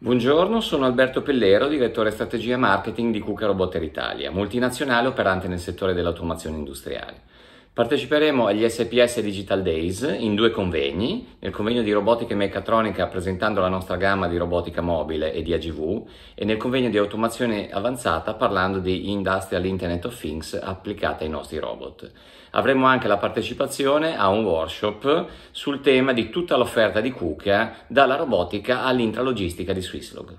Buongiorno, sono Alberto Pellero, direttore strategia marketing di Cuca Roboter Italia, multinazionale operante nel settore dell'automazione industriale. Parteciperemo agli SPS Digital Days in due convegni, nel convegno di robotica e meccatronica presentando la nostra gamma di robotica mobile e di AGV e nel convegno di automazione avanzata parlando di Industrial Internet of Things applicata ai nostri robot. Avremo anche la partecipazione a un workshop sul tema di tutta l'offerta di Kuka dalla robotica all'intralogistica di Swisslog.